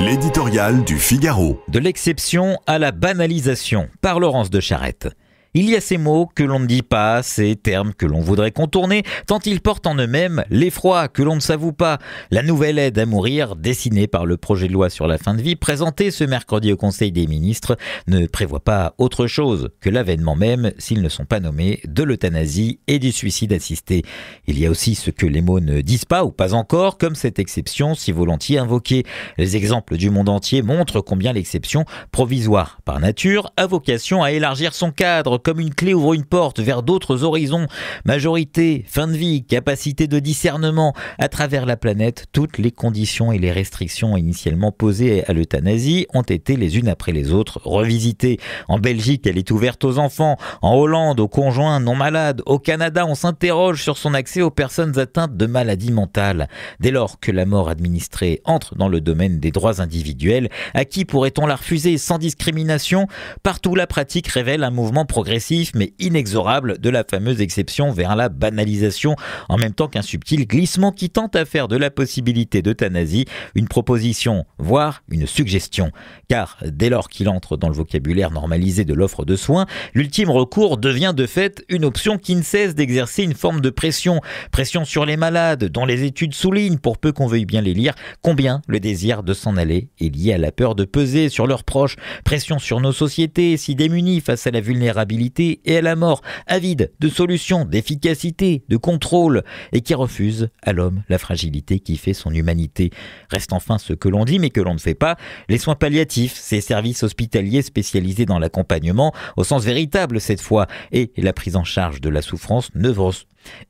L'éditorial du Figaro. De l'exception à la banalisation par Laurence de Charette. Il y a ces mots que l'on ne dit pas, ces termes que l'on voudrait contourner, tant ils portent en eux-mêmes l'effroi que l'on ne s'avoue pas. La nouvelle aide à mourir, dessinée par le projet de loi sur la fin de vie, présenté ce mercredi au Conseil des ministres, ne prévoit pas autre chose que l'avènement même, s'ils ne sont pas nommés, de l'euthanasie et du suicide assisté. Il y a aussi ce que les mots ne disent pas ou pas encore, comme cette exception si volontiers invoquée. Les exemples du monde entier montrent combien l'exception, provisoire par nature, a vocation à élargir son cadre comme une clé ouvre une porte vers d'autres horizons. Majorité, fin de vie, capacité de discernement à travers la planète, toutes les conditions et les restrictions initialement posées à l'euthanasie ont été les unes après les autres revisitées. En Belgique, elle est ouverte aux enfants, en Hollande aux conjoints non malades, au Canada on s'interroge sur son accès aux personnes atteintes de maladies mentales. Dès lors que la mort administrée entre dans le domaine des droits individuels, à qui pourrait-on la refuser sans discrimination Partout la pratique révèle un mouvement progressif agressif mais inexorable de la fameuse exception vers la banalisation, en même temps qu'un subtil glissement qui tente à faire de la possibilité d'euthanasie une proposition, voire une suggestion. Car dès lors qu'il entre dans le vocabulaire normalisé de l'offre de soins, l'ultime recours devient de fait une option qui ne cesse d'exercer une forme de pression, pression sur les malades, dont les études soulignent, pour peu qu'on veuille bien les lire, combien le désir de s'en aller est lié à la peur de peser sur leurs proches, pression sur nos sociétés si démunies face à la vulnérabilité et à la mort, avide de solutions, d'efficacité, de contrôle, et qui refuse à l'homme la fragilité qui fait son humanité. Reste enfin ce que l'on dit mais que l'on ne fait pas, les soins palliatifs, ces services hospitaliers spécialisés dans l'accompagnement, au sens véritable cette fois, et la prise en charge de la souffrance ne,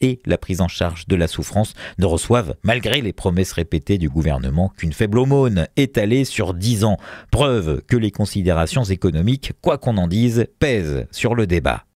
et la prise en charge de la souffrance ne reçoivent, malgré les promesses répétées du gouvernement, qu'une faible aumône étalée sur 10 ans. Preuve que les considérations économiques, quoi qu'on en dise, pèsent sur le débat.